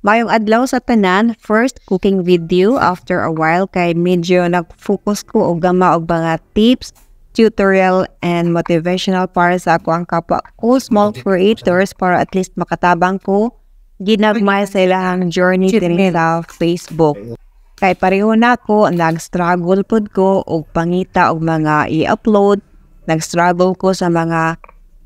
Mayong adlaw sa tanan, first cooking video after a while kay medyo nag-focus ko og gama og mga tips, tutorial and motivational para sa ako ang kapwa ko small creators para at least makatabang ko ginagmay sa ilang journey din sa Facebook. Kay pareho na ako, nag-struggle pod ko og pangita og mga i-upload, nag-struggle ko sa mga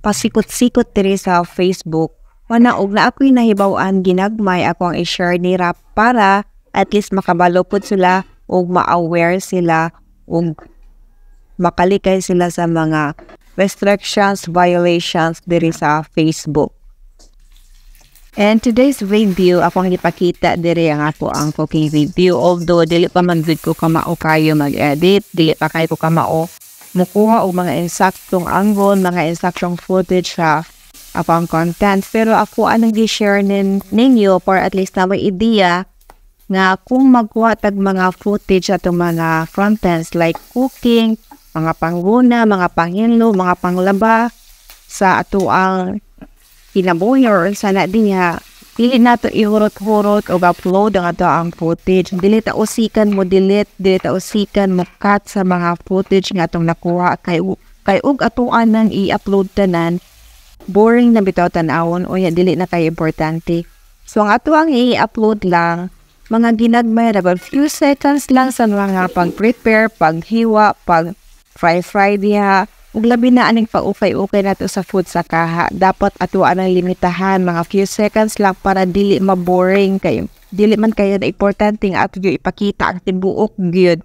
pasikot-sikot diri sa Facebook Wanaog na ako'y nahibawan ginagmay ako ang i-share ni Rap para at least makabalo po sila o ma-aware sila o makalikay sila sa mga restrictions, violations diri sa Facebook. And today's review, ako ang ipakita diri ang ako ang cooking review. Although, dili pa man ko kamao kayo mag-edit, dili pa kayo ko kamao mukuha o mga insaktong angle, mga insaktong footage sa upon content. Pero ako anong gi-share nin, ninyo for at least na may idea na kung magkuha tag mga footage at mga contents like cooking, mga panguna, mga panginlo, mga panglaba sa ato ang kinabuhi or sana din niya dili nato ihurot-hurot o upload ang ato ang footage. Dili ta usikan mo delete, dili ta usikan mo cut sa mga footage nga atong nakuha kay kay ug atuan nang i-upload tanan boring na bitaw tanawon o ya dili na kay importante. So ang ato ang i-upload lang mga ginagmay about few seconds lang sa mga pag-prepare, paghiwa, pag fry fry diha. Ug labi na aning paukay-ukay nato sa food sa kaha. Dapat ato ang limitahan mga few seconds lang para dili ma-boring kayo. Dili man kayo na importante nga ato ipakita ang tibuok gyud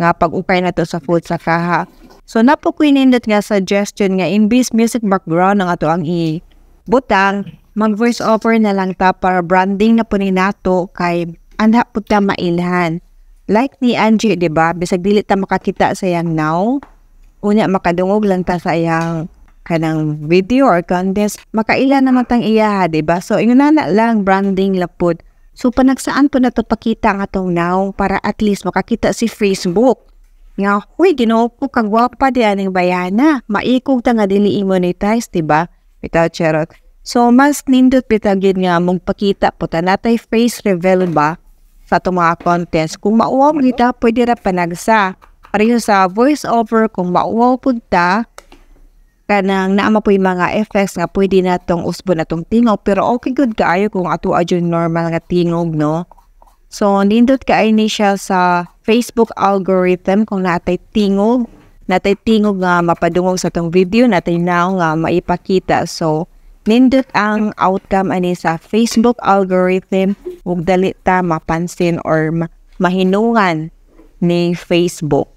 nga pag-ukay na to sa food sa kaha. So napukoy nindot nga suggestion nga imbis music background ng ato ang i-butang, mag voice over na lang ta para branding na po ni nato kay anak po ta mailhan. Like ni Angie, di ba? Bisag dili ta makakita sa yang now, unya makadungog lang ta sa yang kanang video or contest, makaila naman tang iya, di ba? So, yun na, na lang branding lapod So panagsaan po na pakita ang atong now para at least makakita si Facebook. Nga, huy, ginoo ko wapa di aning bayana. Maikog ta nga dili i-monetize, diba? Bitaw Cherot. So mas nindot pitagin nga mong pakita po ta natay face reveal ba sa itong mga contents. Kung mauwaw kita, pwede ra panagsa. Pareho sa voice over, kung mauwaw punta, kanang naama po yung mga effects nga pwede na tong usbon atong tingog pero okay good kaayo kung ato adyon normal nga tingog no so nindot kaay ni siya sa Facebook algorithm kung natay tingog natay tingog nga mapadungog sa tong video natay now nga maipakita so nindot ang outcome ani sa Facebook algorithm ug dali ta mapansin or ma mahinungan ni Facebook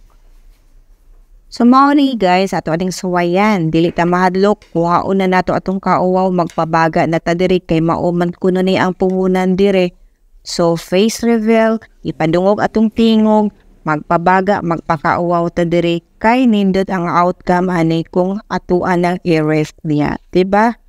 So mao guys ato aning suwayan dili ta mahadlok kuhaon na nato atong kauwaw magpabaga na ta diri kay mao man kuno ni ang puhunan dire. So face reveal, ipandungog atong tingog, magpabaga, magpakauwaw ta diri kay nindot ang outcome ani kung atuan ang i-rest niya, Diba?